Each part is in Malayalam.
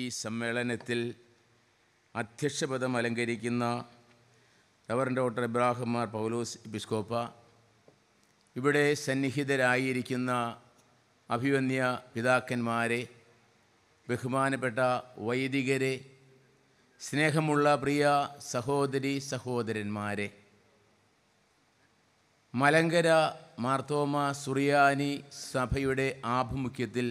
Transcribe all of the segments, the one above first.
ഈ സമ്മേളനത്തിൽ അധ്യക്ഷപദം അലങ്കരിക്കുന്ന റവറിൻ്റെ ഡോക്ടർ മാർ പൗലോസ് ബിസ്കോപ്പ ഇവിടെ സന്നിഹിതരായിരിക്കുന്ന അഭിവന്യ പിതാക്കന്മാരെ ബഹുമാനപ്പെട്ട വൈദികരെ സ്നേഹമുള്ള പ്രിയ സഹോദരി സഹോദരന്മാരെ മലങ്കര മാർത്തോമ സുറിയാനി സഭയുടെ ആഭിമുഖ്യത്തിൽ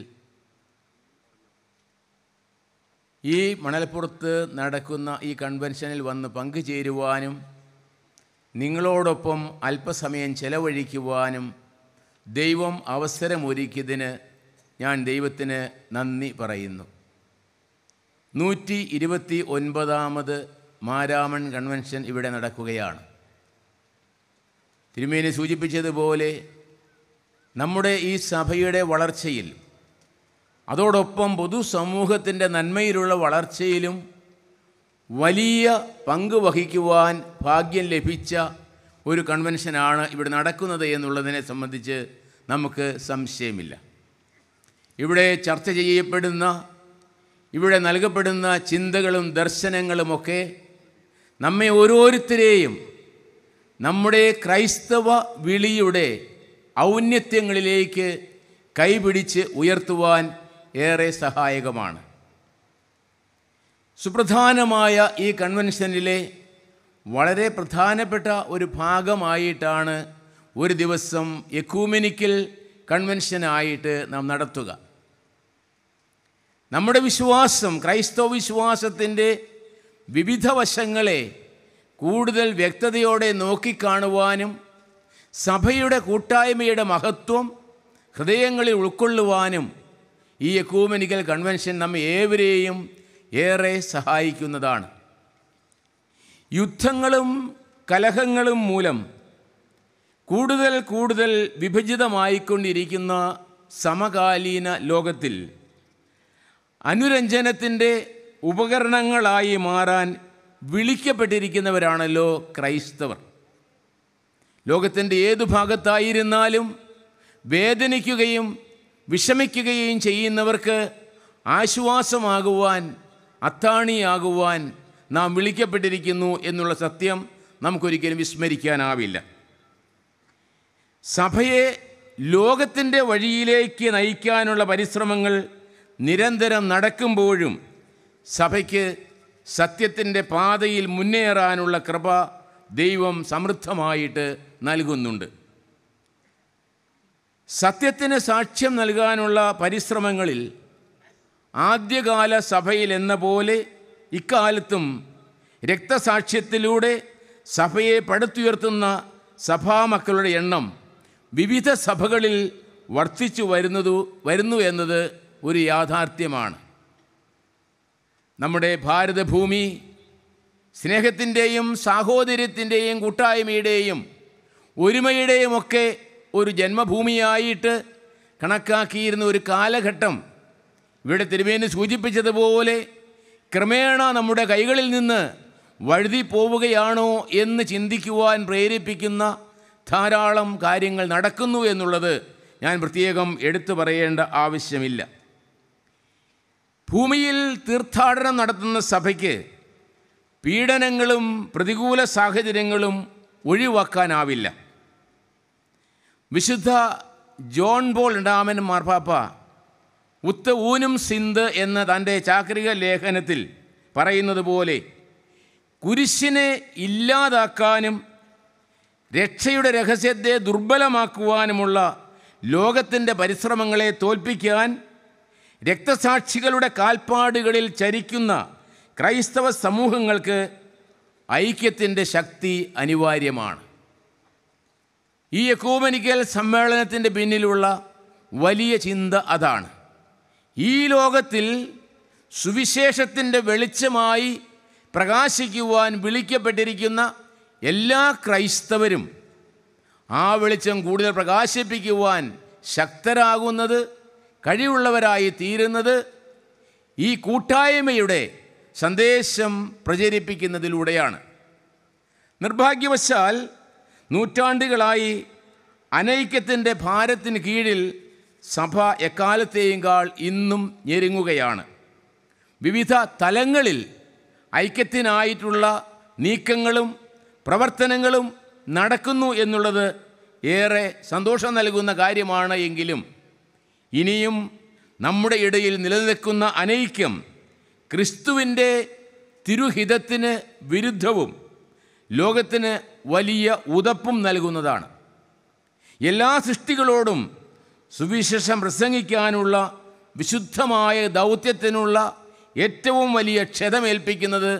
ഈ മണൽപ്പുറത്ത് നടക്കുന്ന ഈ കൺവെൻഷനിൽ വന്ന് പങ്കുചേരുവാനും നിങ്ങളോടൊപ്പം അല്പസമയം ചെലവഴിക്കുവാനും ദൈവം അവസരമൊരുക്കിയതിന് ഞാൻ ദൈവത്തിന് നന്ദി പറയുന്നു നൂറ്റി ഇരുപത്തി ഒൻപതാമത് മാരാമൺ കൺവെൻഷൻ ഇവിടെ നടക്കുകയാണ് തിരുമേനി സൂചിപ്പിച്ചതുപോലെ നമ്മുടെ ഈ സഭയുടെ വളർച്ചയിൽ അതോടൊപ്പം പൊതുസമൂഹത്തിൻ്റെ നന്മയിലുള്ള വളർച്ചയിലും വലിയ പങ്ക് വഹിക്കുവാൻ ഭാഗ്യം ലഭിച്ച ഒരു കൺവെൻഷനാണ് ഇവിടെ നടക്കുന്നത് എന്നുള്ളതിനെ സംബന്ധിച്ച് നമുക്ക് സംശയമില്ല ഇവിടെ ചർച്ച ചെയ്യപ്പെടുന്ന ഇവിടെ നൽകപ്പെടുന്ന ചിന്തകളും ദർശനങ്ങളുമൊക്കെ നമ്മെ ഓരോരുത്തരെയും നമ്മുടെ ക്രൈസ്തവ വിളിയുടെ ഔന്നത്യങ്ങളിലേക്ക് കൈപിടിച്ച് ഉയർത്തുവാൻ ഏറെ സഹായകമാണ് സുപ്രധാനമായ ഈ കൺവെൻഷനിലെ വളരെ പ്രധാനപ്പെട്ട ഒരു ഭാഗമായിട്ടാണ് ഒരു ദിവസം എക്യൂമെനിക്കൽ കൺവെൻഷനായിട്ട് നാം നടത്തുക നമ്മുടെ വിശ്വാസം ക്രൈസ്തവ വിശ്വാസത്തിൻ്റെ വിവിധ വശങ്ങളെ കൂടുതൽ വ്യക്തതയോടെ നോക്കിക്കാണുവാനും സഭയുടെ കൂട്ടായ്മയുടെ മഹത്വം ഹൃദയങ്ങളിൽ ഉൾക്കൊള്ളുവാനും ഈ എക്കൂമെനിക്കൽ കൺവെൻഷൻ നമ്മെ ഏവരെയും ഏറെ സഹായിക്കുന്നതാണ് യുദ്ധങ്ങളും കലഹങ്ങളും മൂലം കൂടുതൽ കൂടുതൽ വിഭജിതമായിക്കൊണ്ടിരിക്കുന്ന സമകാലീന ലോകത്തിൽ അനുരഞ്ജനത്തിൻ്റെ ഉപകരണങ്ങളായി മാറാൻ വിളിക്കപ്പെട്ടിരിക്കുന്നവരാണല്ലോ ക്രൈസ്തവർ ലോകത്തിൻ്റെ ഏതു ഭാഗത്തായിരുന്നാലും വേദനിക്കുകയും വിഷമിക്കുകയും ചെയ്യുന്നവർക്ക് ആശ്വാസമാകുവാൻ അത്താണിയാകുവാൻ നാം വിളിക്കപ്പെട്ടിരിക്കുന്നു എന്നുള്ള സത്യം നമുക്കൊരിക്കലും വിസ്മരിക്കാനാവില്ല സഭയെ ലോകത്തിൻ്റെ വഴിയിലേക്ക് നയിക്കാനുള്ള പരിശ്രമങ്ങൾ നിരന്തരം നടക്കുമ്പോഴും സഭയ്ക്ക് സത്യത്തിൻ്റെ പാതയിൽ മുന്നേറാനുള്ള കൃപ ദൈവം സമൃദ്ധമായിട്ട് നൽകുന്നുണ്ട് സത്യത്തിന് സാക്ഷ്യം നൽകാനുള്ള പരിശ്രമങ്ങളിൽ ആദ്യകാല സഭയിൽ എന്ന പോലെ ഇക്കാലത്തും രക്തസാക്ഷ്യത്തിലൂടെ സഭയെ പടുത്തുയർത്തുന്ന സഭാമക്കളുടെ എണ്ണം വിവിധ സഭകളിൽ വർദ്ധിച്ചു വരുന്നതു വരുന്നു എന്നത് ഒരു യാഥാർത്ഥ്യമാണ് നമ്മുടെ ഭാരതഭൂമി സ്നേഹത്തിൻ്റെയും സാഹോദര്യത്തിൻ്റെയും കൂട്ടായ്മയുടെയും ഒരുമയുടെയുമൊക്കെ ഒരു ജന്മഭൂമിയായിട്ട് കണക്കാക്കിയിരുന്ന ഒരു കാലഘട്ടം ഇവിടെ തിരുവേന് സൂചിപ്പിച്ചതുപോലെ ക്രമേണ നമ്മുടെ കൈകളിൽ നിന്ന് വഴുതി പോവുകയാണോ എന്ന് ചിന്തിക്കുവാൻ പ്രേരിപ്പിക്കുന്ന ധാരാളം കാര്യങ്ങൾ നടക്കുന്നു എന്നുള്ളത് ഞാൻ പ്രത്യേകം എടുത്തു പറയേണ്ട ആവശ്യമില്ല ഭൂമിയിൽ തീർത്ഥാടനം നടത്തുന്ന സഭയ്ക്ക് പീഡനങ്ങളും പ്രതികൂല സാഹചര്യങ്ങളും ഒഴിവാക്കാനാവില്ല വിശുദ്ധ ജോൺ പോൾ ഇണ്ടാമൻ മാർപ്പാപ്പ ഉത്ത ഊനും സിന്ത് എന്ന തൻ്റെ ചാക്രിക ലേഖനത്തിൽ പറയുന്നത് പോലെ കുരിശിനെ ഇല്ലാതാക്കാനും രക്ഷയുടെ രഹസ്യത്തെ ദുർബലമാക്കുവാനുമുള്ള ലോകത്തിൻ്റെ പരിശ്രമങ്ങളെ തോൽപ്പിക്കാൻ രക്തസാക്ഷികളുടെ കാൽപ്പാടുകളിൽ ചരിക്കുന്ന ക്രൈസ്തവ സമൂഹങ്ങൾക്ക് ഐക്യത്തിൻ്റെ ശക്തി അനിവാര്യമാണ് ഈ യക്കൂബനിക്കൽ സമ്മേളനത്തിൻ്റെ പിന്നിലുള്ള വലിയ ചിന്ത അതാണ് ഈ ലോകത്തിൽ സുവിശേഷത്തിൻ്റെ വെളിച്ചമായി പ്രകാശിക്കുവാൻ വിളിക്കപ്പെട്ടിരിക്കുന്ന എല്ലാ ക്രൈസ്തവരും ആ വെളിച്ചം കൂടുതൽ പ്രകാശിപ്പിക്കുവാൻ ശക്തരാകുന്നത് കഴിവുള്ളവരായി തീരുന്നത് ഈ കൂട്ടായ്മയുടെ സന്ദേശം പ്രചരിപ്പിക്കുന്നതിലൂടെയാണ് നിർഭാഗ്യവശാൽ നൂറ്റാണ്ടുകളായി അനൈക്യത്തിൻ്റെ ഭാരത്തിന് കീഴിൽ സഭ എക്കാലത്തെയും കാൾ ഇന്നും ഞെരുങ്ങുകയാണ് വിവിധ തലങ്ങളിൽ ഐക്യത്തിനായിട്ടുള്ള നീക്കങ്ങളും പ്രവർത്തനങ്ങളും നടക്കുന്നു എന്നുള്ളത് ഏറെ സന്തോഷം നൽകുന്ന കാര്യമാണ് എങ്കിലും ഇനിയും നമ്മുടെ ഇടയിൽ നിലനിൽക്കുന്ന അനൈക്യം ക്രിസ്തുവിൻ്റെ തിരുഹിതത്തിന് വിരുദ്ധവും ലോകത്തിന് വലിയ ഉതപ്പും നൽകുന്നതാണ് എല്ലാ സൃഷ്ടികളോടും സുവിശേഷം പ്രസംഗിക്കാനുള്ള വിശുദ്ധമായ ദൗത്യത്തിനുള്ള ഏറ്റവും വലിയ ക്ഷതമേൽപ്പിക്കുന്നത്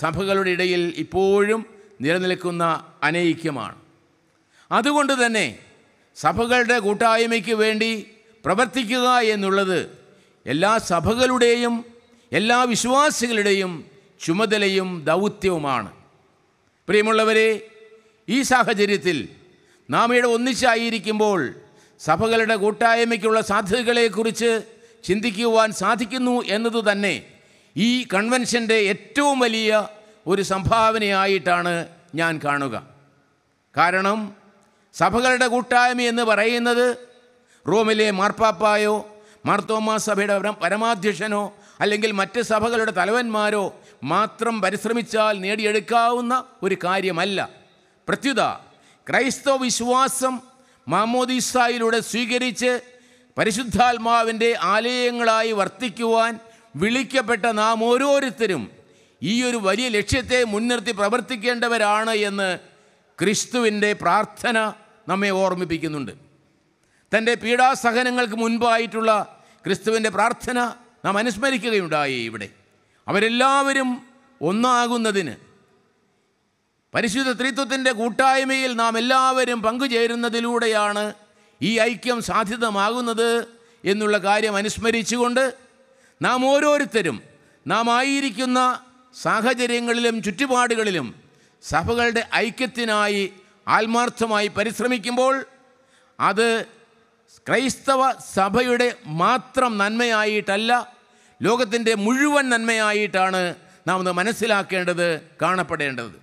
സഭകളുടെ ഇടയിൽ ഇപ്പോഴും നിലനിൽക്കുന്ന അനൈക്യമാണ് അതുകൊണ്ട് തന്നെ സഭകളുടെ കൂട്ടായ്മയ്ക്ക് വേണ്ടി പ്രവർത്തിക്കുക എന്നുള്ളത് എല്ലാ സഭകളുടെയും എല്ലാ വിശ്വാസികളുടെയും ചുമതലയും ദൗത്യവുമാണ് പ്രിയമുള്ളവരെ ഈ സാഹചര്യത്തിൽ നാം ഇവിടെ ഒന്നിച്ചായിരിക്കുമ്പോൾ സഭകളുടെ കൂട്ടായ്മയ്ക്കുള്ള സാധ്യതകളെക്കുറിച്ച് ചിന്തിക്കുവാൻ സാധിക്കുന്നു എന്നത് തന്നെ ഈ കൺവെൻഷൻ്റെ ഏറ്റവും വലിയ ഒരു സംഭാവനയായിട്ടാണ് ഞാൻ കാണുക കാരണം സഭകളുടെ കൂട്ടായ്മ എന്ന് പറയുന്നത് റോമിലെ മാർപ്പാപ്പായോ മാർത്തോമാ സഭയുടെ പരമാധ്യക്ഷനോ അല്ലെങ്കിൽ മറ്റ് സഭകളുടെ തലവന്മാരോ മാത്രം പരിശ്രമിച്ചാൽ നേടിയെടുക്കാവുന്ന ഒരു കാര്യമല്ല പ്രത്യുത ക്രൈസ്തവ വിശ്വാസം മാമോദീസായിലൂടെ സ്വീകരിച്ച് പരിശുദ്ധാത്മാവിൻ്റെ ആലയങ്ങളായി വർത്തിക്കുവാൻ വിളിക്കപ്പെട്ട നാം ഓരോരുത്തരും ഈ ഒരു വലിയ ലക്ഷ്യത്തെ മുൻനിർത്തി പ്രവർത്തിക്കേണ്ടവരാണ് എന്ന് ക്രിസ്തുവിൻ്റെ പ്രാർത്ഥന നമ്മെ ഓർമ്മിപ്പിക്കുന്നുണ്ട് തൻ്റെ പീഡാസഹനങ്ങൾക്ക് മുൻപായിട്ടുള്ള ക്രിസ്തുവിൻ്റെ പ്രാർത്ഥന നാം അനുസ്മരിക്കുകയുണ്ടായി ഇവിടെ അവരെല്ലാവരും ഒന്നാകുന്നതിന് പരിശുദ്ധ ത്രിത്വത്തിൻ്റെ കൂട്ടായ്മയിൽ നാം എല്ലാവരും പങ്കുചേരുന്നതിലൂടെയാണ് ഈ ഐക്യം സാധ്യതമാകുന്നത് എന്നുള്ള കാര്യം അനുസ്മരിച്ചുകൊണ്ട് നാം ഓരോരുത്തരും നാം ആയിരിക്കുന്ന സാഹചര്യങ്ങളിലും ചുറ്റുപാടുകളിലും സഭകളുടെ ഐക്യത്തിനായി ആത്മാർത്ഥമായി പരിശ്രമിക്കുമ്പോൾ അത് ക്രൈസ്തവ സഭയുടെ മാത്രം നന്മയായിട്ടല്ല ലോകത്തിൻ്റെ മുഴുവൻ നന്മയായിട്ടാണ് നാം അത് മനസ്സിലാക്കേണ്ടത് കാണപ്പെടേണ്ടത്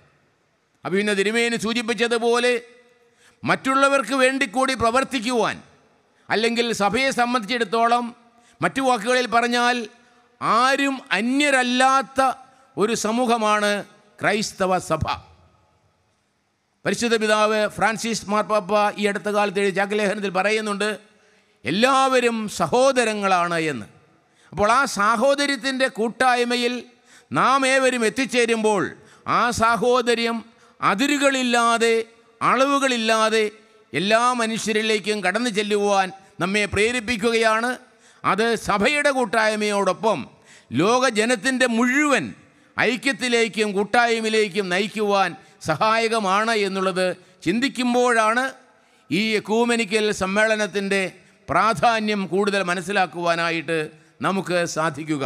അപ്പോൾ ഇന്ന് തിരുമേനി സൂചിപ്പിച്ചതുപോലെ മറ്റുള്ളവർക്ക് വേണ്ടി കൂടി പ്രവർത്തിക്കുവാൻ അല്ലെങ്കിൽ സഭയെ സംബന്ധിച്ചിടത്തോളം മറ്റു വാക്കുകളിൽ പറഞ്ഞാൽ ആരും അന്യരല്ലാത്ത ഒരു സമൂഹമാണ് ക്രൈസ്തവ സഭ പരിശുദ്ധ പിതാവ് ഫ്രാൻസിസ് മാർപ്പാപ്പ ഈ അടുത്ത കാലത്ത് എഴുതി ചാക്കലേഖനത്തിൽ പറയുന്നുണ്ട് എല്ലാവരും സഹോദരങ്ങളാണ് എന്ന് അപ്പോൾ ആ സാഹോദര്യത്തിൻ്റെ കൂട്ടായ്മയിൽ നാം ഏവരും എത്തിച്ചേരുമ്പോൾ ആ സാഹോദര്യം അതിരുകളില്ലാതെ അളവുകളില്ലാതെ എല്ലാ മനുഷ്യരിലേക്കും കടന്നു ചെല്ലുവാൻ നമ്മെ പ്രേരിപ്പിക്കുകയാണ് അത് സഭയുടെ കൂട്ടായ്മയോടൊപ്പം ലോകജനത്തിൻ്റെ മുഴുവൻ ഐക്യത്തിലേക്കും കൂട്ടായ്മയിലേക്കും നയിക്കുവാൻ സഹായകമാണ് എന്നുള്ളത് ചിന്തിക്കുമ്പോഴാണ് ഈ കൂമനിക്കൽ സമ്മേളനത്തിൻ്റെ പ്രാധാന്യം കൂടുതൽ മനസ്സിലാക്കുവാനായിട്ട് നമുക്ക് സാധിക്കുക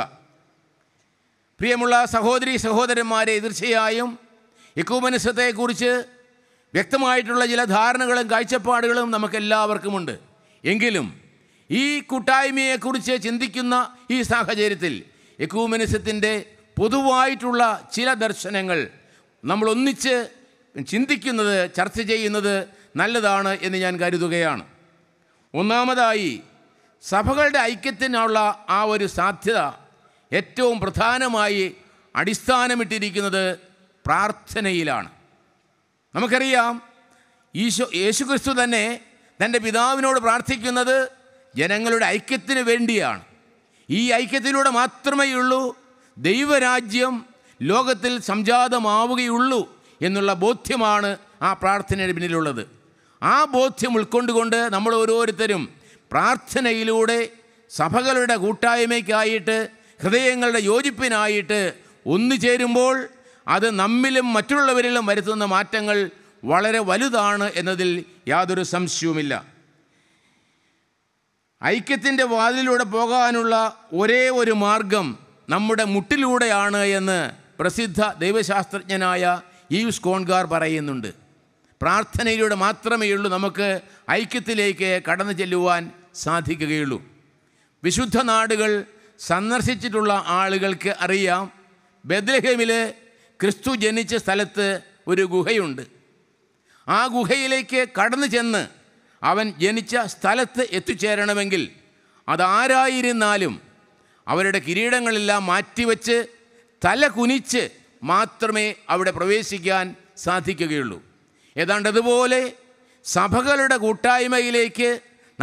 പ്രിയമുള്ള സഹോദരി സഹോദരന്മാരെ തീർച്ചയായും ഇക്കൂമനിസത്തെക്കുറിച്ച് വ്യക്തമായിട്ടുള്ള ചില ധാരണകളും കാഴ്ചപ്പാടുകളും നമുക്കെല്ലാവർക്കുമുണ്ട് എങ്കിലും ഈ കൂട്ടായ്മയെക്കുറിച്ച് ചിന്തിക്കുന്ന ഈ സാഹചര്യത്തിൽ എക്യൂമനിസത്തിൻ്റെ പൊതുവായിട്ടുള്ള ചില ദർശനങ്ങൾ നമ്മൾ ചിന്തിക്കുന്നത് ചർച്ച ചെയ്യുന്നത് നല്ലതാണ് എന്ന് ഞാൻ കരുതുകയാണ് ഒന്നാമതായി സഭകളുടെ ഐക്യത്തിനുള്ള ആ ഒരു സാധ്യത ഏറ്റവും പ്രധാനമായി അടിസ്ഥാനമിട്ടിരിക്കുന്നത് പ്രാർത്ഥനയിലാണ് നമുക്കറിയാം ഈശോ യേശുക്രിസ്തു തന്നെ തൻ്റെ പിതാവിനോട് പ്രാർത്ഥിക്കുന്നത് ജനങ്ങളുടെ ഐക്യത്തിന് വേണ്ടിയാണ് ഈ ഐക്യത്തിലൂടെ മാത്രമേ ഉള്ളൂ ദൈവരാജ്യം ലോകത്തിൽ സംജാതമാവുകയുള്ളൂ എന്നുള്ള ബോധ്യമാണ് ആ പ്രാർത്ഥനയുടെ പിന്നിലുള്ളത് ആ ബോധ്യം ഉൾക്കൊണ്ടുകൊണ്ട് നമ്മൾ ഓരോരുത്തരും പ്രാർത്ഥനയിലൂടെ സഭകളുടെ കൂട്ടായ്മയ്ക്കായിട്ട് ഹൃദയങ്ങളുടെ യോജിപ്പിനായിട്ട് ഒന്നു ചേരുമ്പോൾ അത് നമ്മിലും മറ്റുള്ളവരിലും വരുത്തുന്ന മാറ്റങ്ങൾ വളരെ വലുതാണ് എന്നതിൽ യാതൊരു സംശയവുമില്ല ഐക്യത്തിൻ്റെ വാതിലൂടെ പോകാനുള്ള ഒരേ ഒരു മാർഗം നമ്മുടെ മുട്ടിലൂടെയാണ് എന്ന് പ്രസിദ്ധ ദൈവശാസ്ത്രജ്ഞനായ ഈവ്സ് കോൺഗാർ പറയുന്നുണ്ട് പ്രാർത്ഥനയിലൂടെ മാത്രമേ ഉള്ളൂ നമുക്ക് ഐക്യത്തിലേക്ക് കടന്നു ചെല്ലുവാൻ സാധിക്കുകയുള്ളൂ വിശുദ്ധ നാടുകൾ സന്ദർശിച്ചിട്ടുള്ള ആളുകൾക്ക് അറിയാം ബദ്രഹേമിലെ ക്രിസ്തു ജനിച്ച സ്ഥലത്ത് ഒരു ഗുഹയുണ്ട് ആ ഗുഹയിലേക്ക് കടന്നു ചെന്ന് അവൻ ജനിച്ച സ്ഥലത്ത് എത്തിച്ചേരണമെങ്കിൽ അതാരായിരുന്നാലും അവരുടെ കിരീടങ്ങളെല്ലാം മാറ്റിവെച്ച് തല കുനിച്ച് മാത്രമേ അവിടെ പ്രവേശിക്കാൻ സാധിക്കുകയുള്ളൂ ഏതാണ്ട് അതുപോലെ സഭകളുടെ കൂട്ടായ്മയിലേക്ക്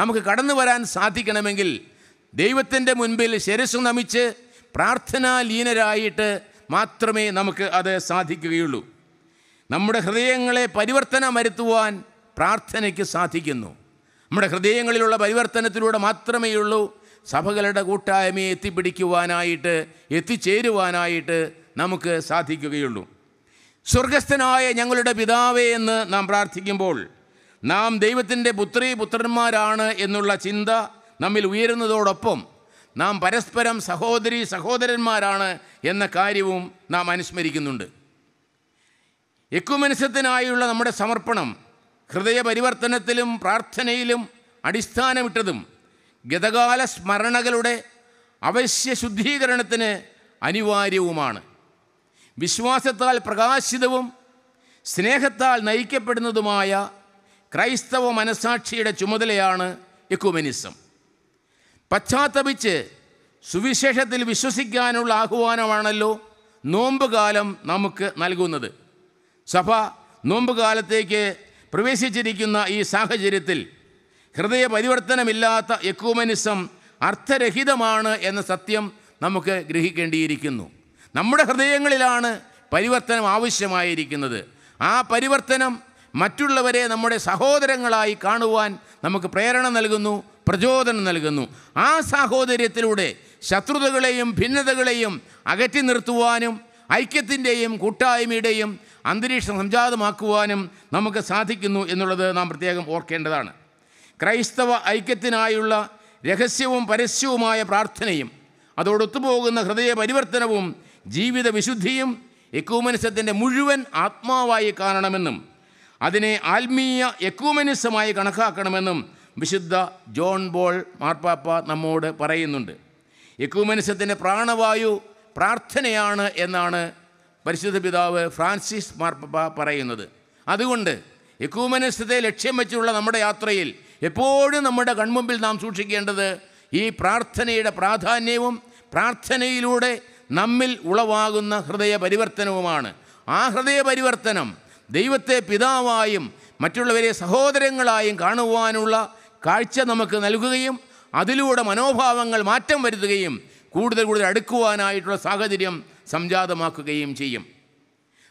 നമുക്ക് കടന്നു വരാൻ സാധിക്കണമെങ്കിൽ ദൈവത്തിൻ്റെ മുൻപിൽ ശിരസ് നമിച്ച് പ്രാർത്ഥനാലീനരായിട്ട് മാത്രമേ നമുക്ക് അത് സാധിക്കുകയുള്ളൂ നമ്മുടെ ഹൃദയങ്ങളെ പരിവർത്തനം വരുത്തുവാൻ പ്രാർത്ഥനയ്ക്ക് സാധിക്കുന്നു നമ്മുടെ ഹൃദയങ്ങളിലുള്ള പരിവർത്തനത്തിലൂടെ മാത്രമേയുള്ളൂ സഭകളുടെ കൂട്ടായ്മയെ എത്തിപ്പിടിക്കുവാനായിട്ട് എത്തിച്ചേരുവാനായിട്ട് നമുക്ക് സാധിക്കുകയുള്ളൂ സ്വർഗസ്ഥനായ ഞങ്ങളുടെ പിതാവേ എന്ന് നാം പ്രാർത്ഥിക്കുമ്പോൾ നാം ദൈവത്തിൻ്റെ പുത്രി പുത്രന്മാരാണ് എന്നുള്ള ചിന്ത നമ്മിൽ ഉയരുന്നതോടൊപ്പം നാം പരസ്പരം സഹോദരി സഹോദരന്മാരാണ് എന്ന കാര്യവും നാം അനുസ്മരിക്കുന്നുണ്ട് എക്കുമനുഷ്യത്തിനായുള്ള നമ്മുടെ സമർപ്പണം ഹൃദയപരിവർത്തനത്തിലും പ്രാർത്ഥനയിലും അടിസ്ഥാനമിട്ടതും ഗതകാല സ്മരണകളുടെ അവശ്യ ശുദ്ധീകരണത്തിന് അനിവാര്യവുമാണ് വിശ്വാസത്താൽ പ്രകാശിതവും സ്നേഹത്താൽ നയിക്കപ്പെടുന്നതുമായ ക്രൈസ്തവ മനസാക്ഷിയുടെ ചുമതലയാണ് എക്കുമെനിസം പശ്ചാത്തപിച്ച് സുവിശേഷത്തിൽ വിശ്വസിക്കാനുള്ള ആഹ്വാനമാണല്ലോ നോമ്പുകാലം കാലം നമുക്ക് നൽകുന്നത് സഭ നോമ്പുകാലത്തേക്ക് പ്രവേശിച്ചിരിക്കുന്ന ഈ സാഹചര്യത്തിൽ ഹൃദയ പരിവർത്തനമില്ലാത്ത എക്യൂമനിസം അർത്ഥരഹിതമാണ് എന്ന സത്യം നമുക്ക് ഗ്രഹിക്കേണ്ടിയിരിക്കുന്നു നമ്മുടെ ഹൃദയങ്ങളിലാണ് പരിവർത്തനം ആവശ്യമായിരിക്കുന്നത് ആ പരിവർത്തനം മറ്റുള്ളവരെ നമ്മുടെ സഹോദരങ്ങളായി കാണുവാൻ നമുക്ക് പ്രേരണ നൽകുന്നു പ്രചോദനം നൽകുന്നു ആ സാഹോദര്യത്തിലൂടെ ശത്രുതകളെയും ഭിന്നതകളെയും അകറ്റി നിർത്തുവാനും ഐക്യത്തിൻ്റെയും കൂട്ടായ്മയുടെയും അന്തരീക്ഷം സംജാതമാക്കുവാനും നമുക്ക് സാധിക്കുന്നു എന്നുള്ളത് നാം പ്രത്യേകം ഓർക്കേണ്ടതാണ് ക്രൈസ്തവ ഐക്യത്തിനായുള്ള രഹസ്യവും പരസ്യവുമായ പ്രാർത്ഥനയും അതോടൊത്തുപോകുന്ന ഹൃദയ പരിവർത്തനവും ജീവിത വിശുദ്ധിയും എക്യൂമനിസത്തിൻ്റെ മുഴുവൻ ആത്മാവായി കാണണമെന്നും അതിനെ ആത്മീയ എക്യൂമനിസമായി കണക്കാക്കണമെന്നും വിശുദ്ധ ജോൺ ബോൾ മാർപ്പാപ്പ നമ്മോട് പറയുന്നുണ്ട് എക്കുമനുഷ്യത്തിൻ്റെ പ്രാണവായു പ്രാർത്ഥനയാണ് എന്നാണ് പരിശുദ്ധ പിതാവ് ഫ്രാൻസിസ് മാർപ്പാപ്പ പറയുന്നത് അതുകൊണ്ട് എക്കുമനുഷ്യത്തെ ലക്ഷ്യം വെച്ചുള്ള നമ്മുടെ യാത്രയിൽ എപ്പോഴും നമ്മുടെ കൺമുമ്പിൽ നാം സൂക്ഷിക്കേണ്ടത് ഈ പ്രാർത്ഥനയുടെ പ്രാധാന്യവും പ്രാർത്ഥനയിലൂടെ നമ്മിൽ ഉളവാകുന്ന ഹൃദയ പരിവർത്തനവുമാണ് ആ ഹൃദയ പരിവർത്തനം ദൈവത്തെ പിതാവായും മറ്റുള്ളവരെ സഹോദരങ്ങളായും കാണുവാനുള്ള കാഴ്ച നമുക്ക് നൽകുകയും അതിലൂടെ മനോഭാവങ്ങൾ മാറ്റം വരുത്തുകയും കൂടുതൽ കൂടുതൽ അടുക്കുവാനായിട്ടുള്ള സാഹചര്യം സംജാതമാക്കുകയും ചെയ്യും